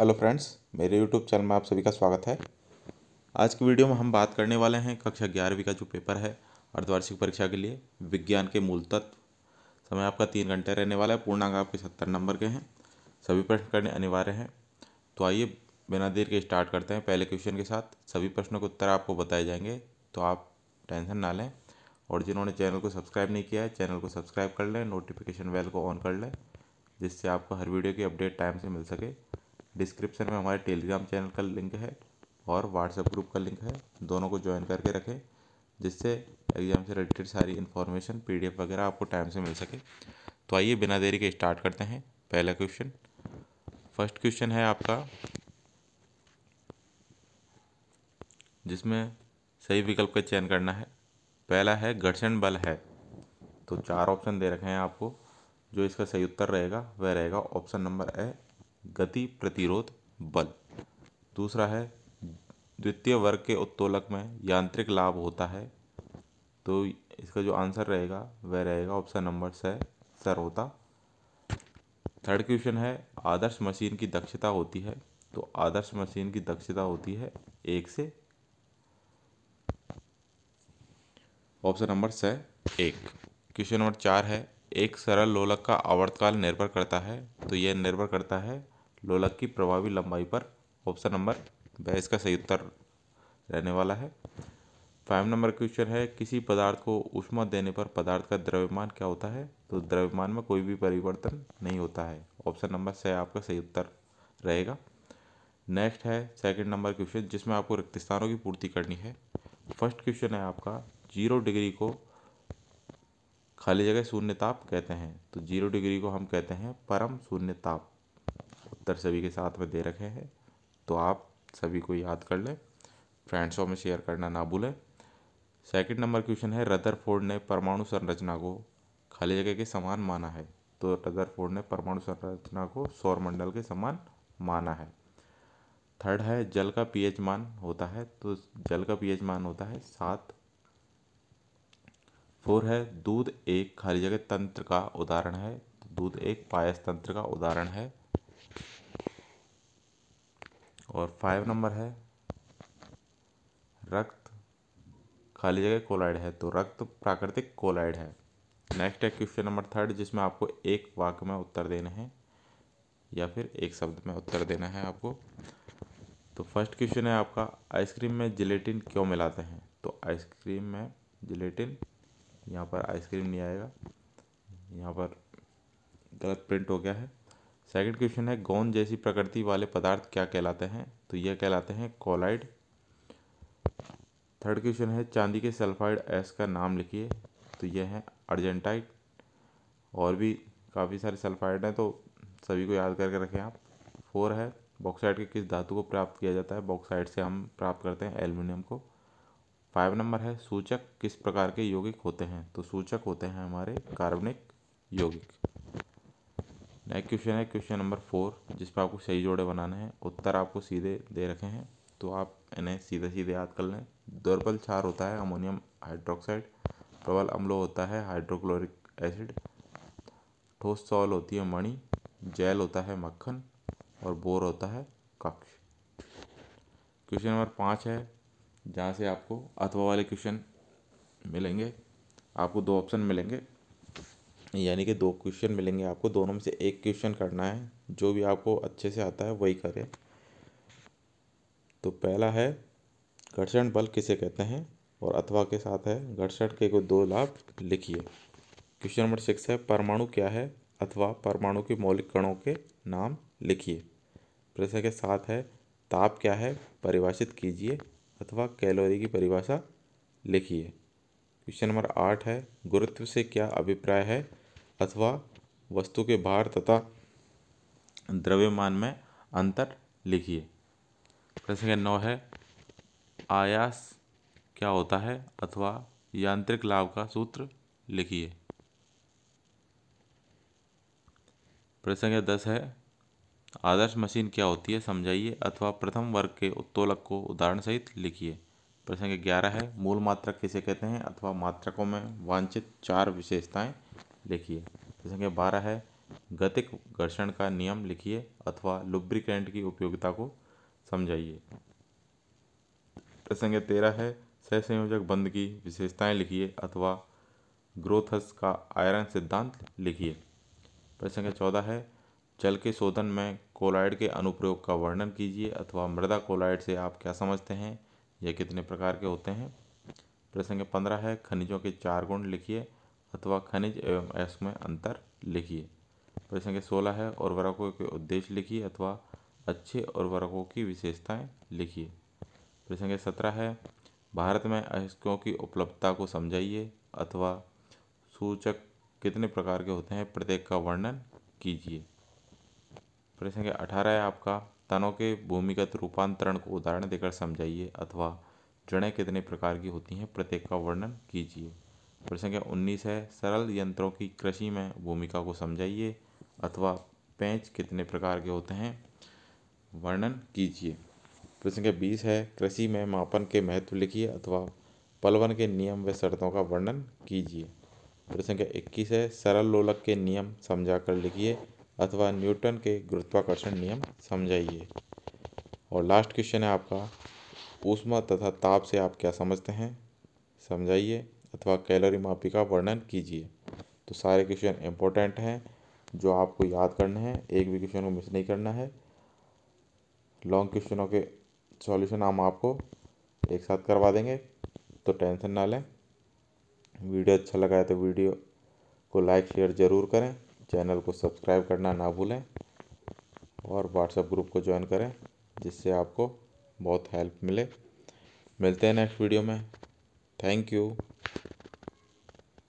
hello friends मेरे YouTube channel में आप सभी का स्वागत है आज की वीडियो में हम बात करने वाले हैं कक्षा ग्यारहवीं का जो पेपर है अर्धवार्षिक परीक्षा के लिए विज्ञान के मूल तत्व समय आपका तीन घंटे रहने वाला है पूर्णांक आपके सत्तर नंबर के हैं सभी प्रश्न करने अनिवार्य हैं तो आइए बिना देर के स्टार्ट करते हैं पहले क्वेश्चन के साथ सभी प्रश्नों के उत्तर आपको बताए जाएंगे तो आप टेंशन ना लें और जिन्होंने चैनल को सब्सक्राइब नहीं किया है चैनल को सब्सक्राइब कर लें नोटिफिकेशन बेल को ऑन कर लें जिससे आपको हर वीडियो की अपडेट टाइम से मिल सके डिस्क्रिप्शन में हमारे टेलीग्राम चैनल का लिंक है और व्हाट्सएप ग्रुप का लिंक है दोनों को ज्वाइन करके रखें जिससे एग्ज़ाम से रिलेटेड सारी इन्फॉर्मेशन पीडीएफ वगैरह आपको टाइम से मिल सके तो आइए बिना देरी के स्टार्ट करते हैं पहला क्वेश्चन फर्स्ट क्वेश्चन है आपका जिसमें सही विकल्प का चयन करना है पहला है घर्षण बल है तो चार ऑप्शन दे रखे हैं आपको जो इसका सही उत्तर रहेगा वह रहेगा ऑप्शन नंबर ए गति प्रतिरोध बल दूसरा है द्वितीय वर्ग के उत्तोलक में यांत्रिक लाभ होता है तो इसका जो आंसर रहेगा वह रहेगा ऑप्शन नंबर सर होता थर्ड क्वेश्चन है आदर्श मशीन की दक्षता होती है तो आदर्श मशीन की दक्षता होती है एक से ऑप्शन नंबर स एक क्वेश्चन नंबर चार है एक सरल लोलक का आवर्तकाल निर्भर करता है तो यह निर्भर करता है लोलक की प्रभावी लंबाई पर ऑप्शन नंबर ब का सही उत्तर रहने वाला है फाइव नंबर क्वेश्चन है किसी पदार्थ को उष्मा देने पर पदार्थ का द्रव्यमान क्या होता है तो द्रव्यमान में कोई भी परिवर्तन नहीं होता है ऑप्शन नंबर से आपका सही उत्तर रहेगा नेक्स्ट है सेकंड नंबर क्वेश्चन जिसमें आपको रिक्त स्थानों की पूर्ति करनी है फर्स्ट क्वेश्चन है आपका जीरो डिग्री को खाली जगह शून्य ताप कहते हैं तो जीरो डिग्री को हम कहते हैं परम शून्य ताप उत्तर सभी के साथ में दे रखे हैं तो आप सभी को याद कर लें फ्रेंड्सों में शेयर करना ना भूलें सेकंड नंबर क्वेश्चन है रदर ने परमाणु संरचना को खाली जगह के समान माना है तो रदर ने परमाणु संरचना को सौरमंडल के समान माना है थर्ड है जल का पीएच मान होता है तो जल का पीएच मान होता है सात फोर है दूध एक खाली जगह तंत्र का उदाहरण है तो दूध एक पायस तंत्र का उदाहरण है और फाइव नंबर है रक्त खाली जगह कोलाइड है तो रक्त प्राकृतिक कोलाइड है नेक्स्ट है क्वेश्चन नंबर थर्ड जिसमें आपको एक वाक्य में उत्तर देना है या फिर एक शब्द में उत्तर देना है आपको तो फर्स्ट क्वेश्चन है आपका आइसक्रीम में जिलेटिन क्यों मिलाते हैं तो आइसक्रीम में जिलेटिन यहाँ पर आइसक्रीम नहीं आएगा यहाँ पर गलत प्रिंट हो गया है सेकंड क्वेश्चन है गोंद जैसी प्रकृति वाले पदार्थ क्या कहलाते हैं तो यह कहलाते हैं कॉलाइड थर्ड क्वेश्चन है चांदी के सल्फाइड एस का नाम लिखिए तो यह है अर्जेंटाइट और भी काफ़ी सारे सल्फाइड हैं तो सभी को याद करके रखें आप फोर है बॉक्साइड के किस धातु को प्राप्त किया जाता है बॉक्साइड से हम प्राप्त करते हैं एल्युमिनियम को फाइव नंबर है सूचक किस प्रकार के यौगिक होते हैं तो सूचक होते हैं हमारे कार्बनिक यौगिक नेक्स्ट क्वेश्चन है क्वेश्चन नंबर फोर जिस पर आपको सही जोड़े बनाने हैं उत्तर आपको सीधे दे रखे हैं तो आप इन्हें सीधे सीधे याद कर लें दुर्बल क्षार होता है अमोनियम हाइड्रोक्साइड प्रबल अम्ल होता है हाइड्रोक्लोरिक एसिड ठोस सॉल होती है मणि जैल होता है मक्खन और बोर होता है कक्ष क्वेश्चन नंबर पाँच है जहाँ से आपको अथवा वाले क्वेश्चन मिलेंगे आपको दो ऑप्शन मिलेंगे यानी कि दो क्वेश्चन मिलेंगे आपको दोनों में से एक क्वेश्चन करना है जो भी आपको अच्छे से आता है वही करें तो पहला है घर्षण बल किसे कहते हैं और अथवा के साथ है घर्षण के को दो लाभ लिखिए क्वेश्चन नंबर सिक्स है परमाणु क्या है अथवा परमाणु के मौलिक कणों के नाम लिखिए प्रश्न के साथ है ताप क्या है परिभाषित कीजिए अथवा कैलोरी की परिभाषा लिखिए क्वेश्चन नंबर आठ है गुरुत्व से क्या अभिप्राय है अथवा वस्तु के भार तथा द्रव्यमान में अंतर लिखिए प्रश्न संख्या नौ है आयास क्या होता है अथवा यांत्रिक लाभ का सूत्र लिखिए प्रश्न संख्या दस है आदर्श मशीन क्या होती है समझाइए अथवा प्रथम वर्ग के उत्तोलक को उदाहरण सहित लिखिए प्रश्न संख्या ग्यारह है मूल मात्रक किसे कहते हैं अथवा मात्रकों में वांछित चार विशेषताएं लिखिए प्रश्न तो संख्या बारह है गतिक घर्षण का नियम लिखिए अथवा लुब्रिकेंट की उपयोगिता को समझाइए प्रश्न तो संख्या तेरह है सहसंयोजक बंद की विशेषताएं लिखिए अथवा ग्रोथस का आयरन सिद्धांत लिखिए प्रश्न संख्या चौदह है जल के शोधन में कोलाइड के अनुप्रयोग का वर्णन कीजिए अथवा मृदा कोलाइड से आप क्या समझते हैं यह कितने प्रकार के होते हैं प्रश्न संख्या पंद्रह है खनिजों के चार गुण लिखिए अथवा खनिज एवं अयस्क में अंतर लिखिए प्रश्न संख्या सोलह है उर्वरकों के उद्देश्य लिखिए अथवा अच्छे उर्वरकों की विशेषताएं लिखिए प्रश्न संख्या सत्रह है भारत में अयस्कों की उपलब्धता को समझाइए अथवा सूचक कितने प्रकार के होते हैं प्रत्येक का वर्णन कीजिए प्रश्न संख्या अठारह है आपका तनों के भूमिगत रूपांतरण को उदाहरण देकर समझाइए अथवा जड़ें कितने प्रकार की होती हैं प्रत्येक का वर्णन कीजिए प्रश्न संख्या उन्नीस है सरल यंत्रों की कृषि में भूमिका को समझाइए अथवा पैंच कितने प्रकार के होते हैं वर्णन कीजिए प्रश्न संख्या बीस है कृषि में मापन के महत्व लिखिए अथवा पलवन के नियम व शर्तों का वर्णन कीजिए प्रश्न संख्या इक्कीस है सरल लोलक के नियम समझा कर लिखिए अथवा न्यूटन के गुरुत्वाकर्षण नियम समझाइए और लास्ट क्वेश्चन है आपका ऊष्मा तथा ताप से आप क्या समझते हैं समझाइए अथवा कैलोरी मापी का वर्णन कीजिए तो सारे क्वेश्चन इंपॉर्टेंट हैं जो आपको याद करने हैं एक भी क्वेश्चन को मिस नहीं करना है लॉन्ग क्वेश्चनों के सॉल्यूशन हम आपको एक साथ करवा देंगे तो टेंशन ना लें वीडियो अच्छा लगा है तो वीडियो को लाइक शेयर ज़रूर करें चैनल को सब्सक्राइब करना ना भूलें और व्हाट्सएप ग्रुप को ज्वाइन करें जिससे आपको बहुत हेल्प मिले मिलते हैं नेक्स्ट वीडियो में थैंक यू